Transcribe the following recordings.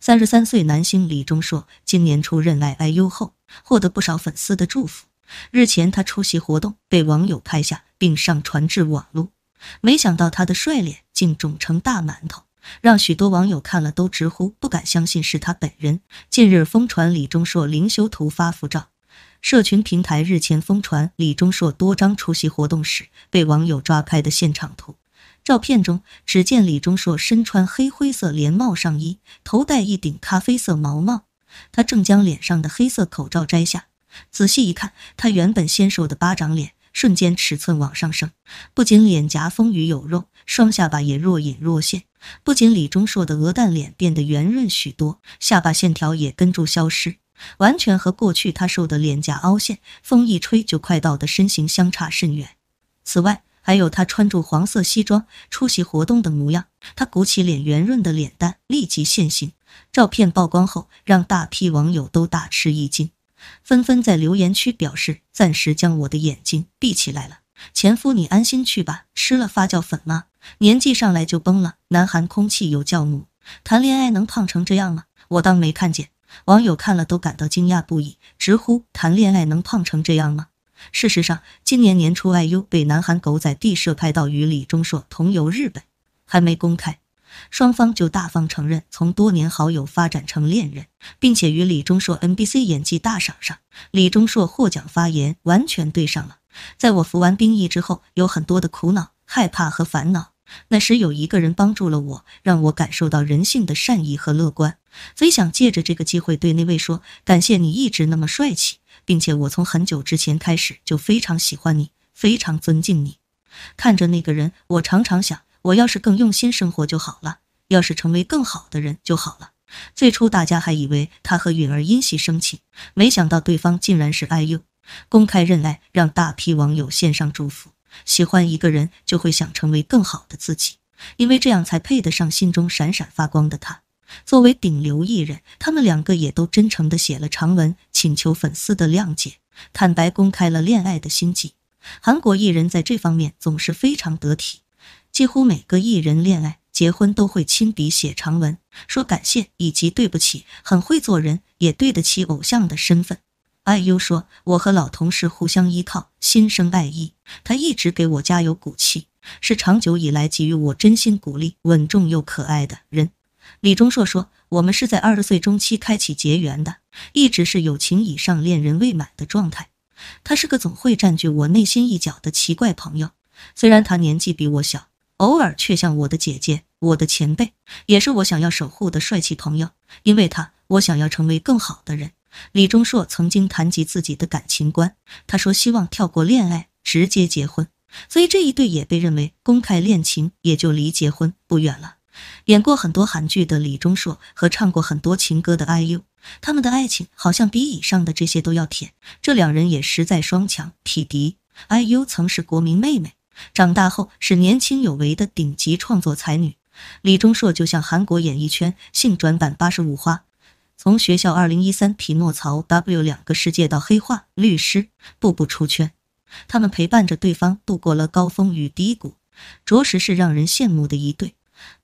三十三岁男星李钟硕今年出任 I I U 后，获得不少粉丝的祝福。日前他出席活动，被网友拍下并上传至网络，没想到他的帅脸竟肿成大馒头，让许多网友看了都直呼不敢相信是他本人。近日疯传李钟硕灵修图发福照，社群平台日前疯传李钟硕多张出席活动时被网友抓拍的现场图。照片中，只见李钟硕身穿黑灰色连帽上衣，头戴一顶咖啡色毛帽。他正将脸上的黑色口罩摘下，仔细一看，他原本纤瘦的巴掌脸瞬间尺寸往上升，不仅脸颊丰腴有肉，双下巴也若隐若现。不仅李钟硕的鹅蛋脸变得圆润许多，下巴线条也跟住消失，完全和过去他瘦的脸颊凹陷、风一吹就快到的身形相差甚远。此外，还有他穿着黄色西装出席活动的模样，他鼓起脸，圆润的脸蛋立即现形。照片曝光后，让大批网友都大吃一惊，纷纷在留言区表示：“暂时将我的眼睛闭起来了。”前夫你安心去吧，吃了发酵粉吗？年纪上来就崩了，南韩空气有酵母，谈恋爱能胖成这样吗？我当没看见，网友看了都感到惊讶不已，直呼：“谈恋爱能胖成这样吗？”事实上，今年年初，IU 被南韩狗仔地社拍到与李钟硕同游日本，还没公开，双方就大方承认从多年好友发展成恋人，并且与李钟硕 NBC 演技大赏上李钟硕获奖发言完全对上了。在我服完兵役之后，有很多的苦恼、害怕和烦恼，那时有一个人帮助了我，让我感受到人性的善意和乐观，所以想借着这个机会对那位说，感谢你一直那么帅气。并且我从很久之前开始就非常喜欢你，非常尊敬你。看着那个人，我常常想，我要是更用心生活就好了，要是成为更好的人就好了。最初大家还以为他和允儿因戏生情，没想到对方竟然是爱 u 公开认爱，让大批网友献上祝福。喜欢一个人，就会想成为更好的自己，因为这样才配得上心中闪闪发光的他。作为顶流艺人，他们两个也都真诚地写了长文，请求粉丝的谅解，坦白公开了恋爱的心迹。韩国艺人在这方面总是非常得体，几乎每个艺人恋爱结婚都会亲笔写长文，说感谢以及对不起，很会做人，也对得起偶像的身份。i 优说：“我和老同事互相依靠，心生爱意。他一直给我加油鼓气，是长久以来给予我真心鼓励、稳重又可爱的人。”李钟硕说：“我们是在二十岁中期开启结缘的，一直是友情以上恋人未满的状态。他是个总会占据我内心一角的奇怪朋友。虽然他年纪比我小，偶尔却像我的姐姐、我的前辈，也是我想要守护的帅气朋友。因为他，我想要成为更好的人。”李钟硕曾经谈及自己的感情观，他说：“希望跳过恋爱，直接结婚。”所以这一对也被认为公开恋情，也就离结婚不远了。演过很多韩剧的李钟硕和唱过很多情歌的 IU，他们的爱情好像比以上的这些都要甜。这两人也实在双强匹敌。IU 曾是国民妹妹，长大后是年轻有为的顶级创作才女。李钟硕就像韩国演艺圈性转版八十五花，从学校《二零一三匹诺曹 W 两个世界》到黑化律师，步步出圈。他们陪伴着对方度过了高峰与低谷，着实是让人羡慕的一对。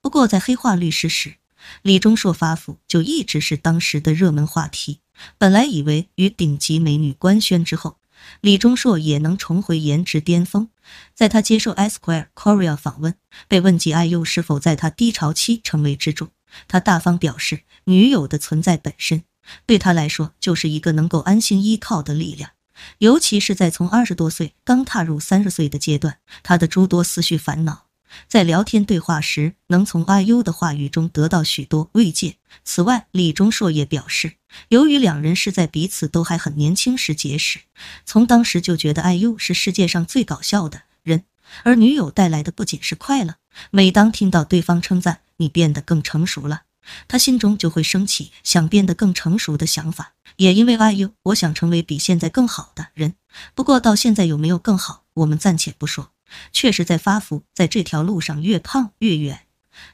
不过，在黑化律师时，李钟硕发福就一直是当时的热门话题。本来以为与顶级美女官宣之后，李钟硕也能重回颜值巅峰。在他接受《Esquire Korea》访问，被问及爱幼是否在他低潮期成为支柱，他大方表示，女友的存在本身对他来说就是一个能够安心依靠的力量，尤其是在从二十多岁刚踏入三十岁的阶段，他的诸多思绪烦恼。在聊天对话时，能从阿优的话语中得到许多慰藉。此外，李钟硕也表示，由于两人是在彼此都还很年轻时结识，从当时就觉得阿优是世界上最搞笑的人。而女友带来的不仅是快乐，每当听到对方称赞你变得更成熟了，他心中就会升起想变得更成熟的想法。也因为阿优，我想成为比现在更好的人。不过到现在有没有更好，我们暂且不说。确实在发福，在这条路上越胖越远。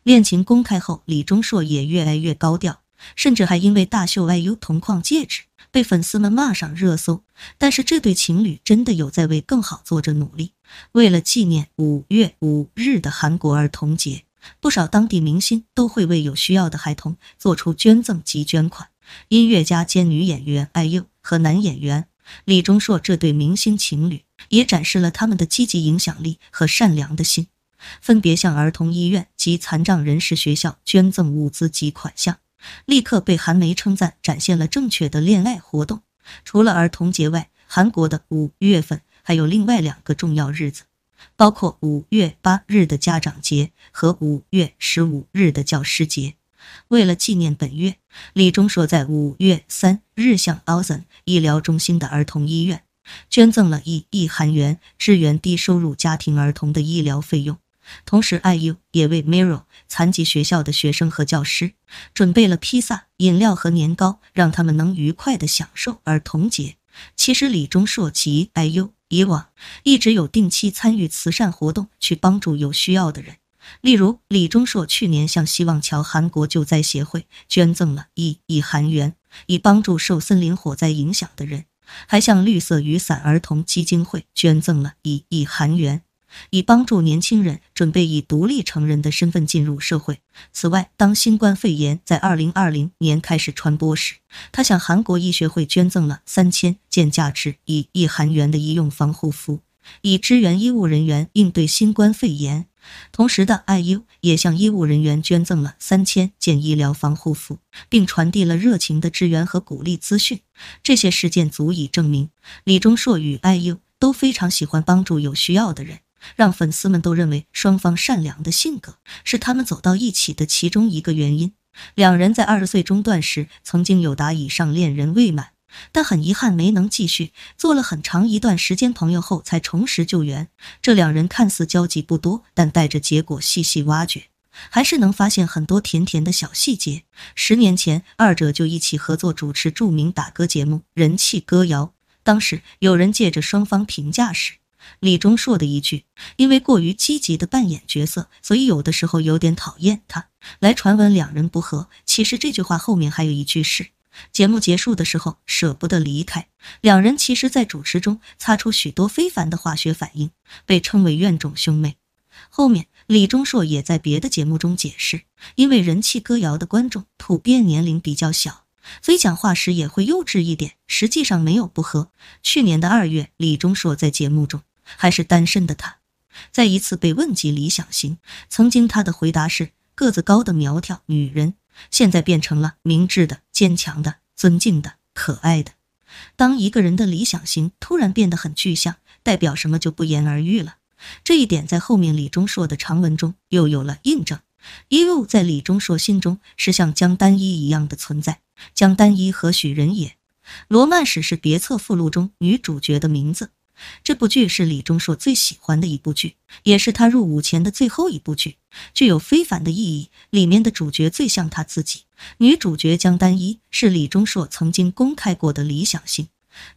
恋情公开后，李钟硕也越来越高调，甚至还因为大秀 IU 同框戒指被粉丝们骂上热搜。但是这对情侣真的有在为更好做着努力。为了纪念五月五日的韩国儿童节，不少当地明星都会为有需要的孩童做出捐赠及捐款。音乐家兼女演员 IU 和男演员。李钟硕这对明星情侣也展示了他们的积极影响力和善良的心，分别向儿童医院及残障人士学校捐赠物资及款项，立刻被韩媒称赞展现了正确的恋爱活动。除了儿童节外，韩国的五月份还有另外两个重要日子，包括五月八日的家长节和五月十五日的教师节。为了纪念本月，李钟硕在五月三日向 Ausan 医疗中心的儿童医院捐赠了一亿韩元，支援低收入家庭儿童的医疗费用。同时，IU 也为 m i r o 残疾学校的学生和教师准备了披萨、饮料和年糕，让他们能愉快地享受儿童节。其实，李钟硕及 IU 以往一直有定期参与慈善活动，去帮助有需要的人。例如，李钟硕去年向希望桥韩国救灾协会捐赠了一亿韩元，以帮助受森林火灾影响的人；还向绿色雨伞儿童基金会捐赠了一亿韩元，以帮助年轻人准备以独立成人的身份进入社会。此外，当新冠肺炎在2020年开始传播时，他向韩国医学会捐赠了3000件价值一亿韩元的医用防护服，以支援医务人员应对新冠肺炎。同时的 IU 也向医务人员捐赠了三千件医疗防护服，并传递了热情的支援和鼓励资讯。这些事件足以证明李钟硕与 IU 都非常喜欢帮助有需要的人，让粉丝们都认为双方善良的性格是他们走到一起的其中一个原因。两人在二岁中断时，曾经有达以上恋人未满。但很遗憾，没能继续做了很长一段时间朋友后，才重拾旧缘。这两人看似交集不多，但带着结果细细挖掘，还是能发现很多甜甜的小细节。十年前，二者就一起合作主持著名打歌节目《人气歌谣》。当时有人借着双方评价时，李钟硕的一句“因为过于积极的扮演角色，所以有的时候有点讨厌他”，来传闻两人不和。其实这句话后面还有一句是。节目结束的时候舍不得离开，两人其实，在主持中擦出许多非凡的化学反应，被称为“怨种兄妹”。后面李钟硕也在别的节目中解释，因为人气歌谣的观众普遍年龄比较小，所以讲话时也会幼稚一点。实际上没有不和。去年的二月，李钟硕在节目中还是单身的他，在一次被问及理想型，曾经他的回答是个子高的苗条女人。现在变成了明智的、坚强的、尊敬的、可爱的。当一个人的理想型突然变得很具象，代表什么就不言而喻了。这一点在后面李钟硕的长文中又有了印证。一路在李钟硕心中是像江丹一一样的存在。江丹一和许人也，《罗曼史是别册附录》中女主角的名字。这部剧是李钟硕最喜欢的一部剧，也是他入伍前的最后一部剧，具有非凡的意义。里面的主角最像他自己，女主角姜丹依是李钟硕曾经公开过的理想型。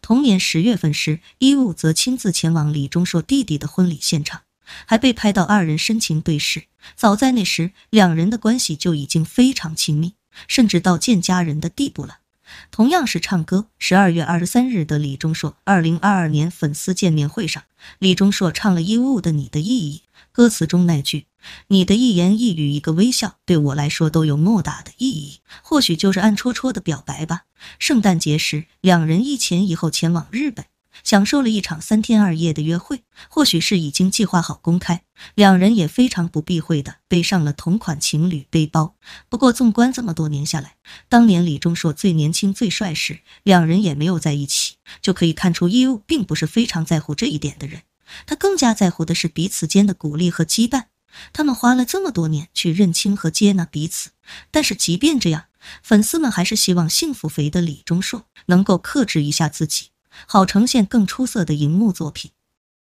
同年十月份时，伊务则亲自前往李钟硕弟弟的婚礼现场，还被拍到二人深情对视。早在那时，两人的关系就已经非常亲密，甚至到见家人的地步了。同样是唱歌，十二月二十三日的李钟硕，二零二二年粉丝见面会上，李钟硕唱了《一物的你的意义》，歌词中那句“你的一言一语，一个微笑，对我来说都有莫大的意义”，或许就是暗戳戳的表白吧。圣诞节时，两人一前一后前往日本。享受了一场三天二夜的约会，或许是已经计划好公开，两人也非常不避讳的背上了同款情侣背包。不过，纵观这么多年下来，当年李钟硕最年轻最帅时，两人也没有在一起，就可以看出 IU 并不是非常在乎这一点的人。他更加在乎的是彼此间的鼓励和羁绊。他们花了这么多年去认清和接纳彼此，但是即便这样，粉丝们还是希望幸福肥的李钟硕能够克制一下自己。好，呈现更出色的荧幕作品。